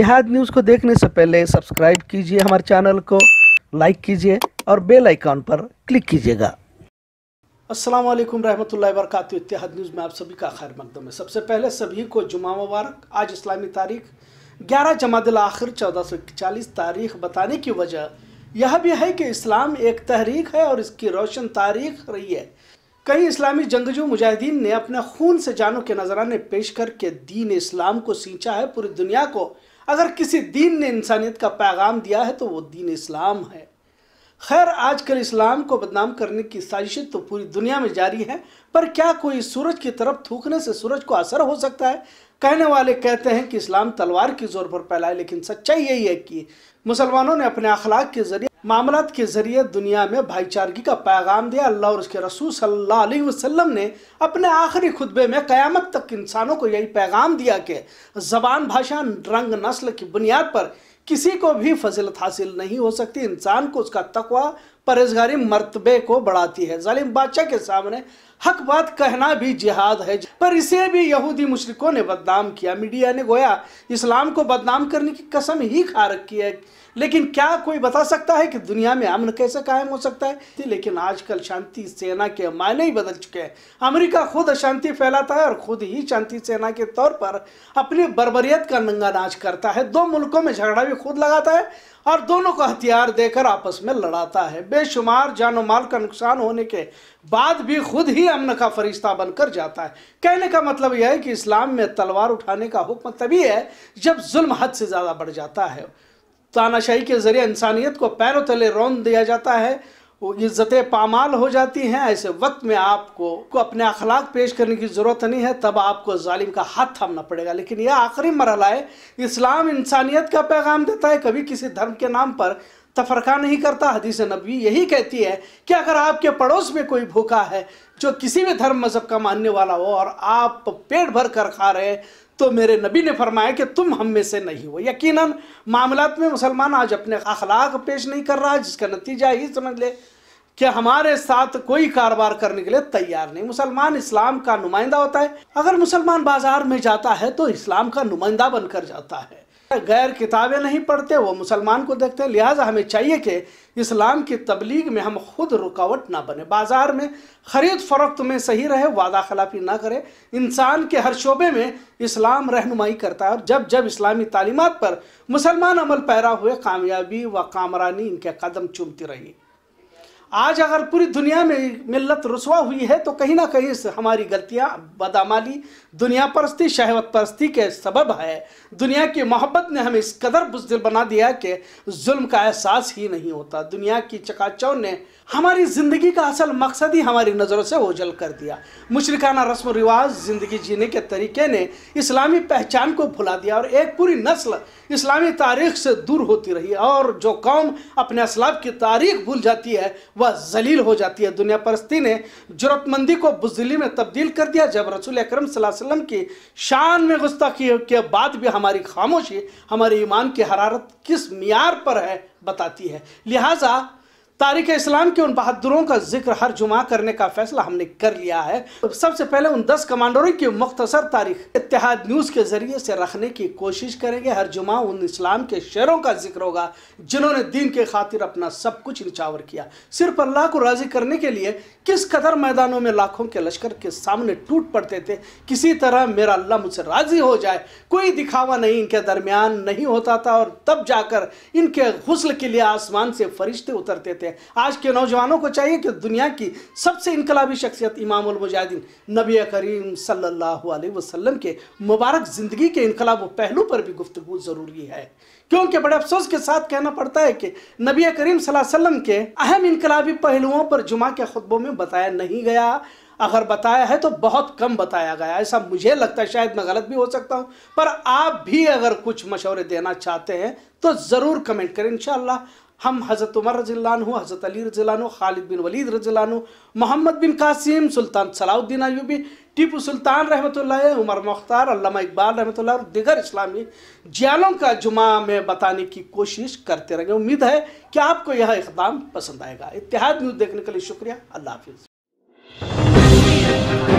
اتحاد نیوز کو دیکھنے سے پہلے سبسکرائب کیجئے ہمارے چینل کو لائک کیجئے اور بیل آئیکن پر کلک کیجئے گا السلام علیکم رحمت اللہ وبرکاتہ اتحاد نیوز میں آپ سبھی کا خیر مقدم ہے سب سے پہلے سبھی کو جمعہ مبارک آج اسلامی تاریخ گیارہ جماعت الاخر چودہ سو چالیس تاریخ بتانے کی وجہ یہ بھی ہے کہ اسلام ایک تحریک ہے اور اس کی روشن تاریخ رہی ہے کئی اسلامی جنگجو مجاہدین نے اپنے خون سے جانوں کے نظرانے پیش کر کے دین اسلام کو سینچا ہے پوری دنیا کو اگر کسی دین نے انسانیت کا پیغام دیا ہے تو وہ دین اسلام ہے خیر آج کل اسلام کو بدنام کرنے کی سازشیں تو پوری دنیا میں جاری ہے پر کیا کوئی سورج کی طرف تھوکنے سے سورج کو اثر ہو سکتا ہے کہنے والے کہتے ہیں کہ اسلام تلوار کی زور پر پھیلائے لیکن سچائی یہی ہے کہ مسلمانوں نے اپنے اخلاق کے ذریعے معاملات کے ذریعے دنیا میں بھائی چارگی کا پیغام دیا اللہ اور اس کے رسول صلی اللہ علیہ وسلم نے اپنے آخری خطبے میں قیامت تک انسانوں کو یہی پیغام دیا کہ زبان بھاشا رنگ نسل کی بنیاد پر کسی کو بھی فضلت حاصل نہیں ہو سکتی انسان کو اس کا تقوی پرہزگاری مرتبے کو بڑھاتی ہے ظالم بادشاہ کے سامنے حق بات کہنا بھی جہاد ہے پر اسے بھی یہودی مشرکوں نے بدنام کیا میڈیا نے گویا اسلام کو بدنام کرنے کی قسم ہی کھا رکھی ہے لیکن کیا کوئی بتا سکتا ہے کہ دنیا میں امن کیسے قائم ہو سکتا ہے جی، لیکن آج کل شانتی سینا کے معنی ہی بدل چکے ہیں امریکہ خود اشانتی پھیلاتا ہے اور خود ہی شانتی سینا کے طور پر اپنی بربریت کا ننگا ناچ کرتا ہے دو ملکوں میں جھگڑا بھی خود لگاتا ہے اور دونوں کو ہتھیار دے کر آپس میں لڑاتا ہے بے شمار جان و مال کا نقصان ہونے کے بعد بھی خود ہی امن کا فرشتہ بن کر جاتا ہے کہنے کا مطلب یہ ہے کہ اسلام میں تلوار اٹھانے کا حکم تبھی ہے جب ظلم حد سے زیادہ بڑھ جاتا ہے شاہی کے ذریعے انسانیت کو پیروں تلے رون دیا جاتا ہے عزتیں پامال ہو جاتی ہیں ایسے وقت میں آپ کو کو اپنے اخلاق پیش کرنے کی ضرورت نہیں ہے تب آپ کو ظالم کا ہاتھ تھامنا پڑے گا لیکن یہ آخری مرحلہ ہے اسلام انسانیت کا پیغام دیتا ہے کبھی کسی دھرم کے نام پر تفرقہ نہیں کرتا حدیث نبوی یہی کہتی ہے کہ اگر آپ کے پڑوس میں کوئی بھوکا ہے جو کسی بھی دھرم مذہب کا ماننے والا ہو اور آپ پیٹ بھر کر کھا رہے تو میرے نبی نے فرمایا کہ تم ہم میں سے نہیں ہو یقیناً معاملات میں مسلمان آج اپنے اخلاق پیش نہیں کر رہا جس کا نتیجہ ہی سمجھ لے کہ ہمارے ساتھ کوئی کاروبار کرنے کے لیے تیار نہیں مسلمان اسلام کا نمائندہ ہوتا ہے اگر مسلمان بازار میں جاتا ہے تو اسلام کا نمائندہ بن کر جاتا ہے غیر کتابیں نہیں پڑھتے وہ مسلمان کو دیکھتے ہیں لہٰذا ہمیں چاہیے کہ اسلام کی تبلیغ میں ہم خود رکاوٹ نہ بنے بازار میں خرید فروخت میں صحیح رہے وعدہ خلافی نہ کرے انسان کے ہر شعبے میں اسلام رہنمائی کرتا ہے اور جب جب اسلامی تعلیمات پر مسلمان عمل پیرا ہوئے کامیابی و کامرانی ان کے قدم چومتی رہی آج اگر پوری دنیا میں ملت رسوا ہوئی ہے تو کہیں نہ کہیں ہماری غلطیاں بدامالی دنیا پرستی شہوت پرستی کے سبب ہے دنیا کی محبت نے ہمیں اس قدر بزدل بنا دیا کہ ظلم کا احساس ہی نہیں ہوتا دنیا کی چکاچوں نے ہماری زندگی کا اصل مقصد ہی ہماری نظروں سے اوجل کر دیا مشرکانہ رسم و رواج زندگی جینے کے طریقے نے اسلامی پہچان کو بھلا دیا اور ایک پوری نسل اسلامی تاریخ سے دور ہوتی رہی اور جو قوم اپنے اسلاب کی تاریخ بھول جاتی ہے ذلیل ہو جاتی ہے دنیا پرستی نے جرت مندی کو بزدلی میں تبدیل کر دیا جب رسول اکرم صلی اللہ علیہ وسلم کی شان میں گستاخی کے بعد بھی ہماری خاموشی ہماری ایمان کی حرارت کس معیار پر ہے بتاتی ہے لہٰذا تاریخ اسلام کے ان بہادروں کا ذکر ہر جمعہ کرنے کا فیصلہ ہم نے کر لیا ہے سب سے پہلے ان دس کمانڈروں کی مختصر تاریخ اتحاد نیوز کے ذریعے سے رکھنے کی کوشش کریں گے ہر جمعہ ان اسلام کے شعروں کا ذکر ہوگا جنہوں نے دین کے خاطر اپنا سب کچھ نچاور کیا صرف اللہ کو راضی کرنے کے لیے کس قدر میدانوں میں لاکھوں کے لشکر کے سامنے ٹوٹ پڑتے تھے کسی طرح میرا اللہ مجھ سے راضی ہو جائے کوئی دکھاوا نہیں ان کے درمیان نہیں ہوتا تھا اور تب جا کر ان کے غسل کے لیے آسمان سے فرشتے اترتے تھے گئے آج کے نوجوانوں کو چاہیے کہ دنیا کی سب سے انقلابی شخصیت امام المجاہدین نبی کریم صلی اللہ علیہ وسلم کے مبارک زندگی کے انقلاب و پہلو پر بھی گفتگو ضروری ہے کیونکہ بڑے افسوس کے ساتھ کہنا پڑتا ہے کہ نبی کریم صلی اللہ علیہ وسلم کے اہم انقلابی پہلوؤں پر جمعہ کے خطبوں میں بتایا نہیں گیا اگر بتایا ہے تو بہت کم بتایا گیا ایسا مجھے لگتا ہے شاید میں غلط بھی ہو سکتا ہوں پر آپ بھی اگر کچھ مشورے دینا چاہتے ہیں تو ضرور کمنٹ کریں انشاءاللہ ہم حضرت عمر رضی اللہ عنہ حضرت علی رضی اللہ عنہ خالد بن ولید رضی اللہ عنہ محمد بن قاسم سلطان صلاح الدین ایوبی ٹیپو سلطان رحمۃ اللہ عمر مختار علامہ اقبال رحمۃ اللہ اور دیگر اسلامی جیالوں کا جمعہ میں بتانے کی کوشش کرتے رہیں امید ہے کہ آپ کو یہ اقدام پسند آئے گا اتحاد نیوز دیکھنے کے لیے شکریہ اللہ حافظ